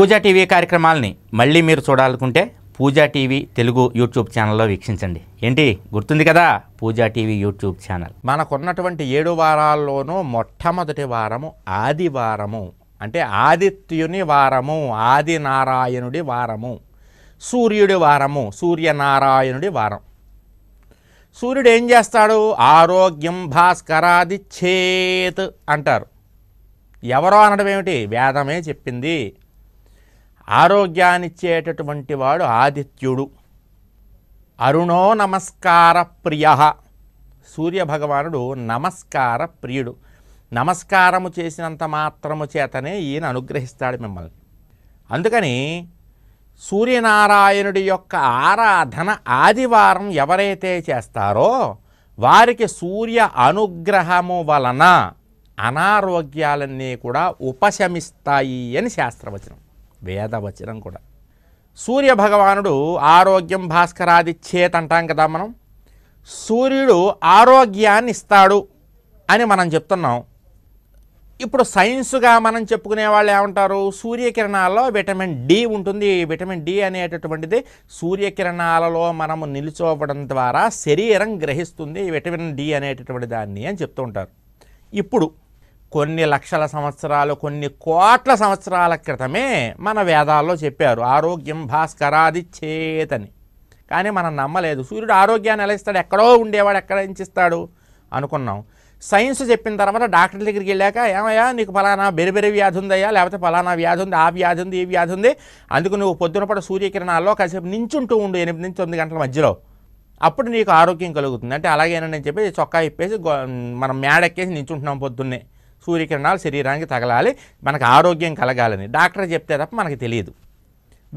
పూజా TV కార్యక్రమాలని మళ్ళీ మీరు చూడాలనుకుంటే పూజా టీవీ తెలుగు యూట్యూబ్ ఛానల్లో వీక్షించండి ఏంటి గుర్తుంది కదా పూజా టీవీ యూట్యూబ్ ఛానల్ మనకున్నటువంటి ఏడు వారాల్లోనూ మొట్టమొదటి వారము ఆదివారము అంటే ఆదిత్యుని వారము ఆది నారాయణుడి వారము సూర్యుడి వారము సూర్యనారాయణుడి వారం సూర్యుడు ఏం చేస్తాడు ఆరోగ్యం భాస్కరాది చేత్ అంటారు ఎవరో అనడం ఏమిటి వేదమే చెప్పింది ఆరోగ్యాన్నిచ్చేటటువంటి వాడు ఆదిత్యుడు అరుణో నమస్కార ప్రియ సూర్యభగవానుడు నమస్కార ప్రియుడు నమస్కారము చేసినంత మాత్రము చేతనే ఈయన అనుగ్రహిస్తాడు మిమ్మల్ని అందుకని సూర్యనారాయణుడి యొక్క ఆరాధన ఆదివారం ఎవరైతే చేస్తారో వారికి సూర్య అనుగ్రహము వలన అనారోగ్యాలన్నీ కూడా ఉపశమిస్తాయి అని శాస్త్రవచనం వేదవచనం కూడా సూర్య భగవానుడు ఆరోగ్యం భాస్కరాదిచ్చేత్ అంటాం కదా మనం సూర్యుడు ఆరోగ్యాన్ని ఇస్తాడు అని మనం చెప్తున్నాం ఇప్పుడు సైన్స్గా మనం చెప్పుకునే వాళ్ళు ఏమంటారు సూర్యకిరణాల్లో విటమిన్ డి ఉంటుంది విటమిన్ డి అనేటటువంటిది సూర్యకిరణాలలో మనము నిలిచోవడం ద్వారా శరీరం గ్రహిస్తుంది విటమిన్ డి అనేటటువంటి దాన్ని అని చెప్తూ ఉంటారు ఇప్పుడు కొన్ని లక్షల సంవత్సరాలు కొన్ని కోట్ల సంవత్సరాల క్రితమే మన వేదాల్లో చెప్పారు ఆరోగ్యం భాస్కరాది చేతని కానీ మనం నమ్మలేదు సూర్యుడు ఆరోగ్యాన్ని ఎలా ఇస్తాడు ఎక్కడో ఉండేవాడు ఎక్కడ ఇస్తాడు అనుకున్నాం సైన్స్ చెప్పిన తర్వాత డాక్టర్ దగ్గరికి వెళ్ళాక ఏమయ్యా నీకు ఫలానా బెరిబెరి వ్యాధి ఉందయ్యా లేకపోతే ఫలానా వ్యాధి ఉంది ఆ వ్యాధి ఉంది ఈ వ్యాధి ఉంది అందుకు నువ్వు పొద్దున పూట సూర్యకిరణాల్లో కాసేపు నించుంటూ ఉండు ఎనిమిది నుంచి తొమ్మిది గంటల మధ్యలో అప్పుడు నీకు ఆరోగ్యం కలుగుతుంది అంటే అలాగేనని చెప్పి చొక్కా ఇప్పేసి మనం మేడెక్కేసి నించుంటున్నాం పొద్దున్నే సూర్యకిరణాలు శరీరానికి తగలాలి మనకు ఆరోగ్యం కలగాలని డాక్టర్ చెప్తే తప్ప మనకి తెలియదు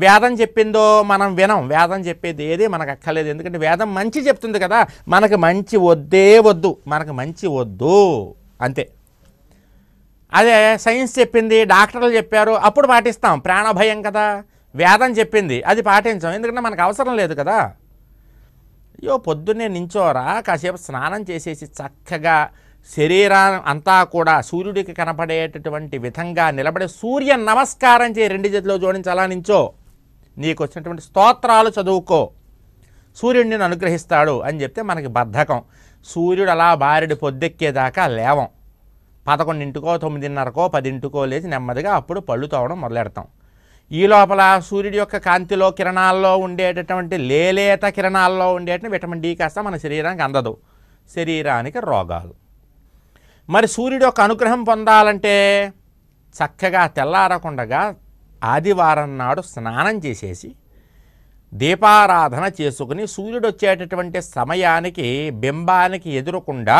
వేదం చెప్పిందో మనం వినం వేదం చెప్పేది ఏది మనకు అక్కర్లేదు ఎందుకంటే వేదం మంచి చెప్తుంది కదా మనకు మంచి వద్దే వద్దు మనకు మంచి వద్దు అంతే అదే సైన్స్ చెప్పింది డాక్టర్లు చెప్పారు అప్పుడు పాటిస్తాం ప్రాణభయం కదా వేదం చెప్పింది అది పాటించాం ఎందుకంటే మనకు అవసరం లేదు కదా అయ్యో పొద్దున్నే నించోరా కాసేపు స్నానం చేసేసి చక్కగా శరీరా అంతా కూడా సూర్యుడికి కనపడేటటువంటి విధంగా నిలబడే సూర్య నమస్కారం చేయి రెండు చేతిలో జోడించాలా నించో నీకు వచ్చినటువంటి స్తోత్రాలు చదువుకో సూర్యుడిని అనుగ్రహిస్తాడు అని చెప్తే మనకి బద్ధకం సూర్యుడు అలా బారెడు పొద్దెక్కేదాకా లేవం పదకొండింటికో తొమ్మిదిన్నరకో పదింటికో లేచి నెమ్మదిగా అప్పుడు పళ్ళు తోవడం మొదలెడతాం ఈ లోపల సూర్యుడి యొక్క కాంతిలో కిరణాల్లో ఉండేటటువంటి లేలేత కిరణాల్లో ఉండేటువంటి విటమిన్ డి కాస్త మన శరీరానికి అందదు శరీరానికి రోగాలు మరి సూర్యుడు యొక్క అనుగ్రహం పొందాలంటే చక్కగా తెల్లారకుండగా ఆదివారం నాడు స్నానం చేసేసి దీపారాధన చేసుకుని సూర్యుడు వచ్చేటటువంటి సమయానికి బింబానికి ఎదురకుండా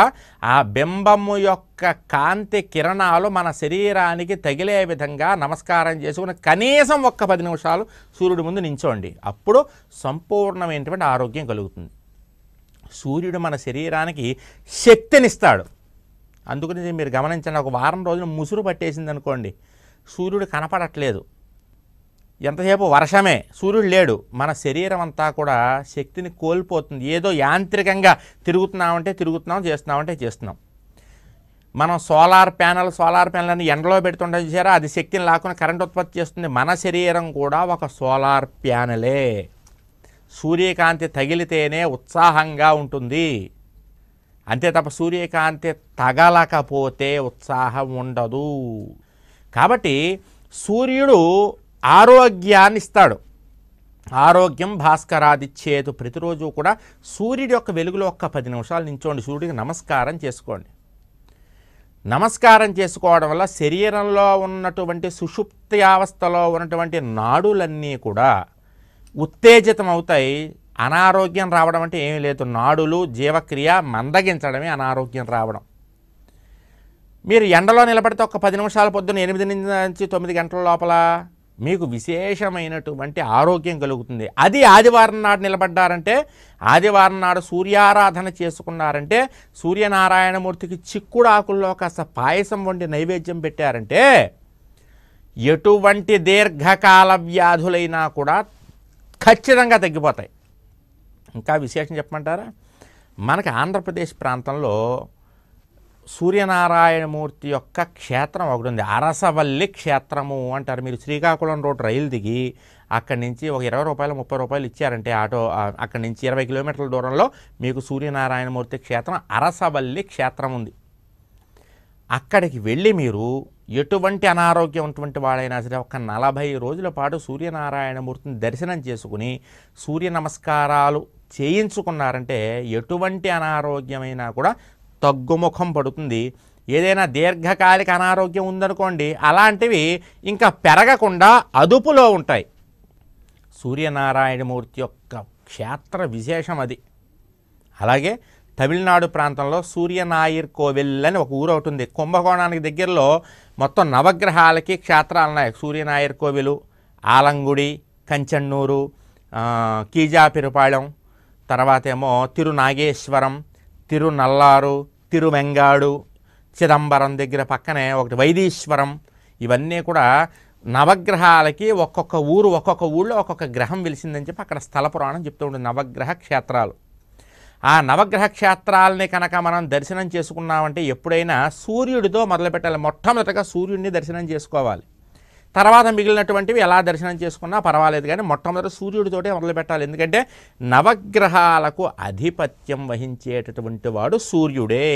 ఆ బింబము యొక్క కాంతి కిరణాలు మన శరీరానికి తగిలే విధంగా నమస్కారం చేసుకుని కనీసం ఒక్క పది నిమిషాలు సూర్యుడి ముందు నించోండి అప్పుడు సంపూర్ణమైనటువంటి ఆరోగ్యం కలుగుతుంది సూర్యుడు మన శరీరానికి శక్తినిస్తాడు అందుకని మీరు గమనించండి ఒక వారం రోజులు ముసురు పట్టేసింది అనుకోండి సూర్యుడు కనపడట్లేదు ఎంతసేపు వర్షమే సూర్యుడు లేడు మన శరీరం అంతా కూడా శక్తిని కోల్పోతుంది ఏదో యాంత్రికంగా తిరుగుతున్నామంటే తిరుగుతున్నాం చేస్తున్నామంటే చేస్తున్నాం మనం సోలార్ ప్యానల్ సోలార్ ప్యానల్ని ఎండలో పెడుతుంటే చూసారా అది శక్తిని లాక్కుని కరెంట్ ఉత్పత్తి చేస్తుంది మన శరీరం కూడా ఒక సోలార్ ప్యానలే సూర్యకాంతి తగిలితేనే ఉత్సాహంగా ఉంటుంది అంతే తప్ప సూర్యకాంతి తగలకపోతే ఉత్సాహం ఉండదు కాబట్టి సూర్యుడు ఆరోగ్యాన్ని ఇస్తాడు ఆరోగ్యం భాస్కరాదిచ్చేదు ప్రతిరోజు కూడా సూర్యుడి యొక్క వెలుగులో ఒక్క పది నిమిషాలు నించోండి సూర్యుడికి నమస్కారం చేసుకోండి నమస్కారం చేసుకోవడం వల్ల శరీరంలో ఉన్నటువంటి అవస్థలో ఉన్నటువంటి నాడులన్నీ కూడా ఉత్తేజితం అవుతాయి అనారోగ్యం రావడం అంటే ఏమీ లేదు నాడులు జీవక్రియ మందగించడమే అనారోగ్యం రావడం మీరు ఎండలో నిలబడితే ఒక పది నిమిషాల పొద్దున్న ఎనిమిది నుంచి తొమ్మిది గంటల లోపల మీకు విశేషమైనటువంటి ఆరోగ్యం కలుగుతుంది అది ఆదివారం నాడు నిలబడ్డారంటే ఆదివారం నాడు సూర్యారాధన చేసుకున్నారంటే సూర్యనారాయణమూర్తికి చిక్కుడు ఆకుల్లో కాస్త పాయసం వండి నైవేద్యం పెట్టారంటే ఎటువంటి దీర్ఘకాల వ్యాధులైనా కూడా ఖచ్చితంగా తగ్గిపోతాయి ఇంకా విశేషం చెప్పమంటారా మనకి ఆంధ్రప్రదేశ్ ప్రాంతంలో సూర్యనారాయణమూర్తి యొక్క క్షేత్రం ఒకటి ఉంది అరసవల్లి క్షేత్రము అంటారు మీరు శ్రీకాకుళం రోడ్ రైలు దిగి అక్కడి నుంచి ఒక ఇరవై రూపాయలు ముప్పై రూపాయలు ఇచ్చారంటే ఆటో అక్కడి నుంచి ఇరవై కిలోమీటర్ల దూరంలో మీకు సూర్యనారాయణమూర్తి క్షేత్రం అరసవల్లి క్షేత్రం ఉంది అక్కడికి వెళ్ళి మీరు ఎటువంటి అనారోగ్యం ఉన్నటువంటి వాడైనా సరే ఒక నలభై రోజుల పాటు సూర్యనారాయణమూర్తిని దర్శనం చేసుకుని సూర్య నమస్కారాలు చేయించుకున్నారంటే ఎటువంటి అనారోగ్యమైనా కూడా తగ్గుముఖం పడుతుంది ఏదైనా దీర్ఘకాలిక అనారోగ్యం ఉందనుకోండి అలాంటివి ఇంకా పెరగకుండా అదుపులో ఉంటాయి సూర్యనారాయణమూర్తి యొక్క క్షేత్ర విశేషం అది అలాగే తమిళనాడు ప్రాంతంలో సూర్యనాయర్ కోవిల్ అని ఒక ఊరు ఒకటి ఉంది కుంభకోణానికి దగ్గరలో మొత్తం నవగ్రహాలకి క్షేత్రాలు ఉన్నాయి సూర్యనాయర్ కోవిలు ఆలంగుడి కంచన్నూరు కీజాపిరుపాళెం తర్వాత ఏమో తిరునాగేశ్వరం తిరునల్లారు తిరువెంగాడు చిదంబరం దగ్గర పక్కనే ఒకటి వైదీశ్వరం ఇవన్నీ కూడా నవగ్రహాలకి ఒక్కొక్క ఊరు ఒక్కొక్క ఊళ్ళో ఒక్కొక్క గ్రహం వెలిసిందని చెప్పి అక్కడ స్థల పురాణం చెప్తూ ఉంటుంది నవగ్రహ క్షేత్రాలు ఆ నవగ్రహ క్షేత్రాలని కనుక మనం దర్శనం చేసుకున్నామంటే ఎప్పుడైనా సూర్యుడితో మొదలుపెట్టాలి మొట్టమొదటిగా సూర్యుడిని దర్శనం చేసుకోవాలి తర్వాత మిగిలినటువంటివి ఎలా దర్శనం చేసుకున్నా పర్వాలేదు కానీ మొట్టమొదటి సూర్యుడితోటే మొదలుపెట్టాలి ఎందుకంటే నవగ్రహాలకు ఆధిపత్యం వహించేటటువంటి వాడు సూర్యుడే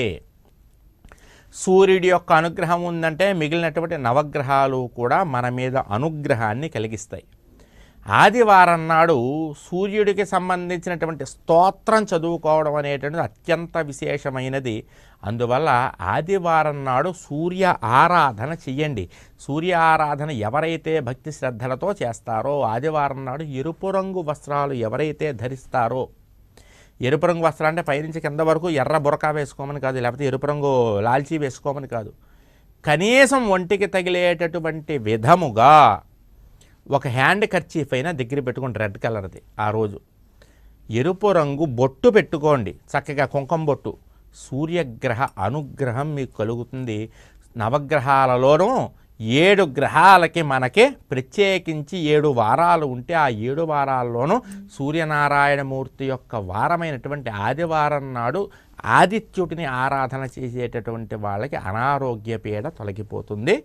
సూర్యుడి యొక్క అనుగ్రహం ఉందంటే మిగిలినటువంటి నవగ్రహాలు కూడా మన మీద అనుగ్రహాన్ని కలిగిస్తాయి ఆదివారం నాడు సూర్యుడికి సంబంధించినటువంటి స్తోత్రం చదువుకోవడం అనేటువంటిది అత్యంత విశేషమైనది అందువల్ల ఆదివారం నాడు సూర్య ఆరాధన చెయ్యండి సూర్య ఆరాధన ఎవరైతే భక్తి శ్రద్ధలతో చేస్తారో ఆదివారం నాడు ఎరుపు రంగు వస్త్రాలు ఎవరైతే ధరిస్తారో ఎరుపు రంగు వస్త్రాలు అంటే పైనుంచి కింద వరకు ఎర్ర బురకా వేసుకోమని కాదు లేకపోతే ఎరుపు రంగు లాల్చీ వేసుకోమని కాదు కనీసం ఒంటికి తగిలేటటువంటి విధముగా ఒక హ్యాండ్ కర్చీఫ్ అయినా దగ్గర పెట్టుకోండి రెడ్ కలర్ది ఆ రోజు ఎరుపు రంగు బొట్టు పెట్టుకోండి చక్కగా కుంకం బొట్టు సూర్యగ్రహ అనుగ్రహం మీకు కలుగుతుంది నవగ్రహాలలోనూ ఏడు గ్రహాలకి మనకి ప్రత్యేకించి ఏడు వారాలు ఉంటే ఆ ఏడు వారాల్లోనూ సూర్యనారాయణమూర్తి యొక్క వారమైనటువంటి ఆదివారం నాడు ఆదిత్యుడిని ఆరాధన చేసేటటువంటి వాళ్ళకి అనారోగ్య పీడ తొలగిపోతుంది